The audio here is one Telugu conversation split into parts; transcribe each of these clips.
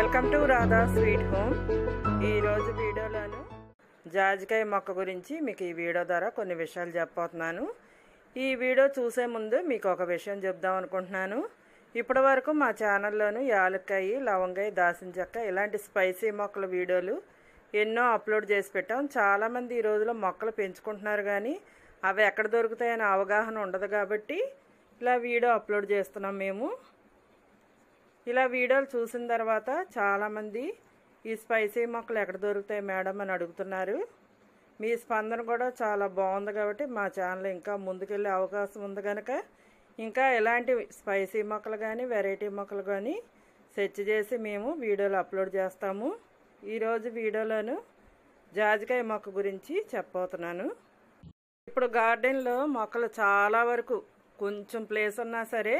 welcome to Radha sweet home ఈరోజు వీడియోలోను జాజికాయ మొక్క గురించి మీకు ఈ వీడియో ద్వారా కొన్ని విషయాలు చెప్పబోతున్నాను ఈ వీడియో చూసే ముందు మీకు ఒక విషయం చెప్దాం అనుకుంటున్నాను ఇప్పటి వరకు మా ఛానల్లోను యాలక్కాయ లవంగాయ దాసిన చెక్క ఇలాంటి స్పైసీ మొక్కల వీడియోలు ఎన్నో అప్లోడ్ చేసి పెట్టాం చాలామంది ఈ రోజులో మొక్కలు పెంచుకుంటున్నారు కానీ అవి ఎక్కడ దొరుకుతాయనే అవగాహన ఉండదు కాబట్టి ఇలా వీడియో అప్లోడ్ చేస్తున్నాం మేము ఇలా వీడియోలు చూసిన తర్వాత చాలామంది ఈ స్పైసీ మొక్కలు ఎక్కడ దొరుకుతాయి మేడం అని అడుగుతున్నారు మీ స్పందన కూడా చాలా బాగుంది కాబట్టి మా ఛానల్ ఇంకా ముందుకెళ్ళే అవకాశం ఉంది కనుక ఇంకా ఇలాంటి స్పైసీ మొక్కలు కానీ వెరైటీ మొక్కలు కానీ సెర్చ్ చేసి మేము వీడియోలు అప్లోడ్ చేస్తాము ఈరోజు వీడియోలోను జాజికాయ మొక్క గురించి చెప్పబోతున్నాను ఇప్పుడు గార్డెన్లో మొక్కలు చాలా వరకు కొంచెం ప్లేస్ ఉన్నా సరే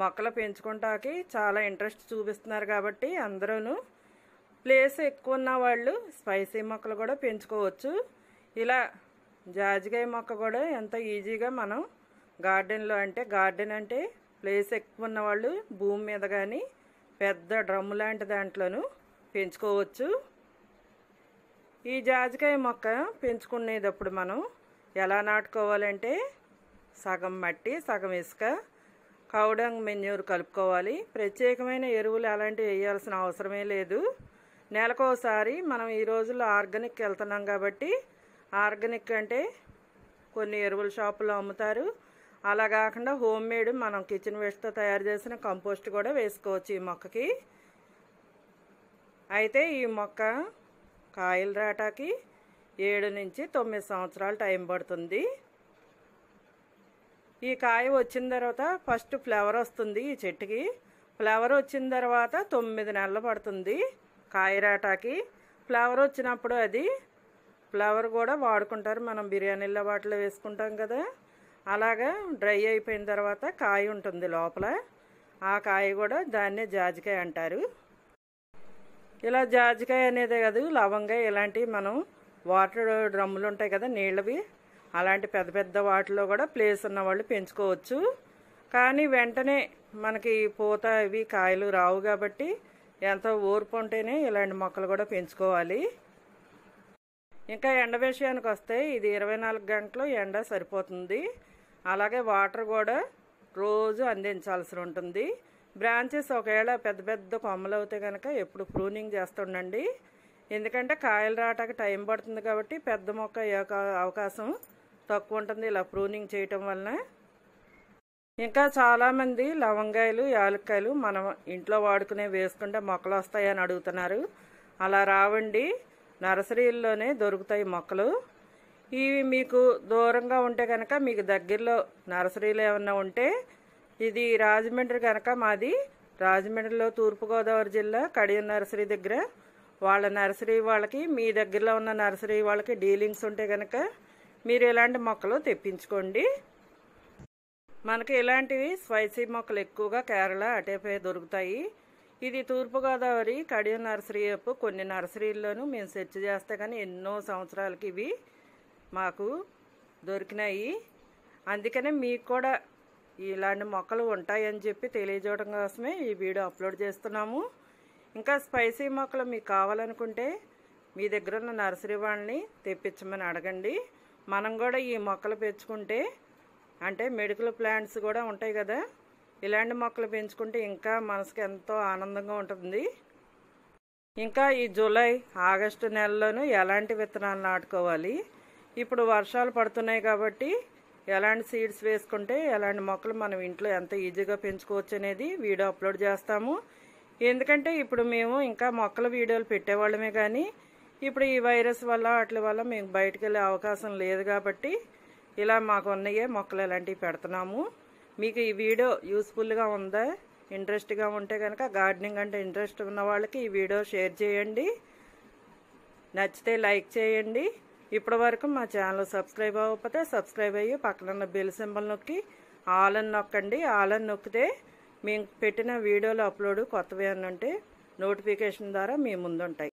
మొక్కలు పెంచుకుంటాకి చాలా ఇంట్రెస్ట్ చూపిస్తున్నారు కాబట్టి అందరూ ప్లేస్ ఎక్కువ ఉన్న వాళ్ళు స్పైసీ మొక్కలు కూడా పెంచుకోవచ్చు ఇలా జాజికాయ మొక్క కూడా ఎంత ఈజీగా మనం గార్డెన్లో అంటే గార్డెన్ అంటే ప్లేస్ ఎక్కువ ఉన్న వాళ్ళు భూమి మీద కానీ పెద్ద డ్రమ్ము లాంటి దాంట్లోనూ పెంచుకోవచ్చు ఈ జాజికాయ మొక్క పెంచుకునేటప్పుడు మనం ఎలా నాటుకోవాలంటే సగం మట్టి సగం ఇసుక కౌడంగ్ మెన్యూర్ కలుపుకోవాలి ప్రత్యేకమైన ఎరువులు అలాంటివి వేయాల్సిన అవసరమే లేదు నెలకోసారి మనం ఈ రోజుల్లో ఆర్గానిక్ వెళ్తున్నాం కాబట్టి ఆర్గానిక్ అంటే కొన్ని ఎరువుల షాపులో అమ్ముతారు అలా కాకుండా హోమ్ మేడ్ మనం కిచెన్ వేస్ట్తో తయారు చేసిన కంపోస్ట్ కూడా వేసుకోవచ్చు ఈ మొక్కకి అయితే ఈ మొక్క కాయలు రాటాకి ఏడు నుంచి తొమ్మిది సంవత్సరాలు టైం పడుతుంది ఈ కాయ వచ్చిన తర్వాత ఫస్ట్ ఫ్లవర్ వస్తుంది ఈ చెట్టుకి ఫ్లవర్ వచ్చిన తర్వాత తొమ్మిది నెలలు పడుతుంది కాయరాటాకి ఫ్లవర్ వచ్చినప్పుడు అది ఫ్లవర్ కూడా వాడుకుంటారు మనం బిర్యానీల వాటిలో వేసుకుంటాం కదా అలాగా డ్రై అయిపోయిన తర్వాత కాయ ఉంటుంది లోపల ఆ కాయ కూడా దాన్నే జాజికాయ అంటారు ఇలా జాజికాయ అనేదే కాదు లవంగా ఇలాంటివి మనం వాటర్ డ్రమ్ములు ఉంటాయి కదా నీళ్ళవి అలాంటి పెద్ద పెద్ద వాటిలో కూడా ప్లేస్ ఉన్న వాళ్ళు పెంచుకోవచ్చు కానీ వెంటనే మనకి పూత ఇవి కాయలు రావు కాబట్టి ఎంతో ఓర్పు ఉంటేనే ఇలాంటి మొక్కలు కూడా పెంచుకోవాలి ఇంకా ఎండ విషయానికి వస్తే ఇది ఇరవై నాలుగు గంటలు ఎండ సరిపోతుంది అలాగే వాటర్ కూడా రోజు అందించాల్సి ఉంటుంది బ్రాంచెస్ ఒకవేళ పెద్ద పెద్ద కొమ్మలు అవుతే కనుక ఎప్పుడు ప్రూనింగ్ చేస్తుండండి ఎందుకంటే కాయలు రావటానికి టైం పడుతుంది కాబట్టి పెద్ద మొక్క అవకాశం తక్కువ ఉంటుంది ఇలా ప్రూనింగ్ చేయటం వలన ఇంకా చాలామంది లవంగాయలు యాలక్కాయలు మనం ఇంట్లో వాడుకునే వేసుకుంటే మొక్కలు వస్తాయని అడుగుతున్నారు అలా రావండి నర్సరీల్లోనే దొరుకుతాయి మొక్కలు ఇవి మీకు దూరంగా ఉంటే కనుక మీకు దగ్గరలో నర్సరీలు ఏమన్నా ఉంటే ఇది రాజమండ్రి కనుక మాది రాజమండ్రిలో తూర్పుగోదావరి జిల్లా కడియం నర్సరీ దగ్గర వాళ్ళ నర్సరీ వాళ్ళకి మీ దగ్గరలో ఉన్న నర్సరీ వాళ్ళకి డీలింగ్స్ ఉంటే కనుక మీరు ఎలాంటి మొక్కలు తెప్పించుకోండి మనకి ఇలాంటివి స్పైసీ మొక్కలు ఎక్కువగా కేరళ అటేపై దొరుకుతాయి ఇది తూర్పుగోదావరి కడియం నర్సరీ వైపు కొన్ని నర్సరీల్లోనూ మేము సెర్చ్ చేస్తే కానీ ఎన్నో సంవత్సరాలకి ఇవి మాకు దొరికినాయి అందుకనే మీకు కూడా ఇలాంటి మొక్కలు ఉంటాయని చెప్పి తెలియజేయడం కోసమే ఈ వీడియో అప్లోడ్ చేస్తున్నాము ఇంకా స్పైసీ మొక్కలు మీకు కావాలనుకుంటే మీ దగ్గర ఉన్న నర్సరీ వాళ్ళని తెప్పించమని అడగండి మనం కూడా ఈ మొక్కలు పెంచుకుంటే అంటే మెడికల్ ప్లాంట్స్ కూడా ఉంటాయి కదా ఇలాంటి మొక్కలు పెంచుకుంటే ఇంకా మనసుకి ఎంతో ఆనందంగా ఉంటుంది ఇంకా ఈ జూలై ఆగస్టు నెలలోనూ ఎలాంటి విత్తనాలు నాటుకోవాలి ఇప్పుడు వర్షాలు పడుతున్నాయి కాబట్టి ఎలాంటి సీడ్స్ వేసుకుంటే ఎలాంటి మొక్కలు మనం ఇంట్లో ఎంత ఈజీగా పెంచుకోవచ్చు అనేది వీడియో అప్లోడ్ చేస్తాము ఎందుకంటే ఇప్పుడు మేము ఇంకా మొక్కల వీడియోలు పెట్టేవాళ్ళమే కానీ ఇప్పుడు ఈ వైరస్ వల్ల వాటి వల్ల మేము బయటకు వెళ్ళే అవకాశం లేదు కాబట్టి ఇలా మాకు ఉన్నాయే మొక్కలు ఇలాంటివి పెడుతున్నాము మీకు ఈ వీడియో యూస్ఫుల్గా ఉందా ఇంట్రెస్ట్గా ఉంటే కనుక గార్డెనింగ్ అంటే ఇంట్రెస్ట్ ఉన్న వాళ్ళకి ఈ వీడియో షేర్ చేయండి నచ్చితే లైక్ చేయండి ఇప్పటి వరకు మా ఛానల్ సబ్స్క్రైబ్ అవ్వకపోతే సబ్స్క్రైబ్ అయ్యి పక్కనున్న బిల్ సింబల్ నొక్కి ఆల్ అని నొక్కండి ఆల్ అని నొక్కితే మేము పెట్టిన వీడియోలు అప్లోడ్ కొత్తవి అని ఉంటే నోటిఫికేషన్ ద్వారా మీ ముందుంటాయి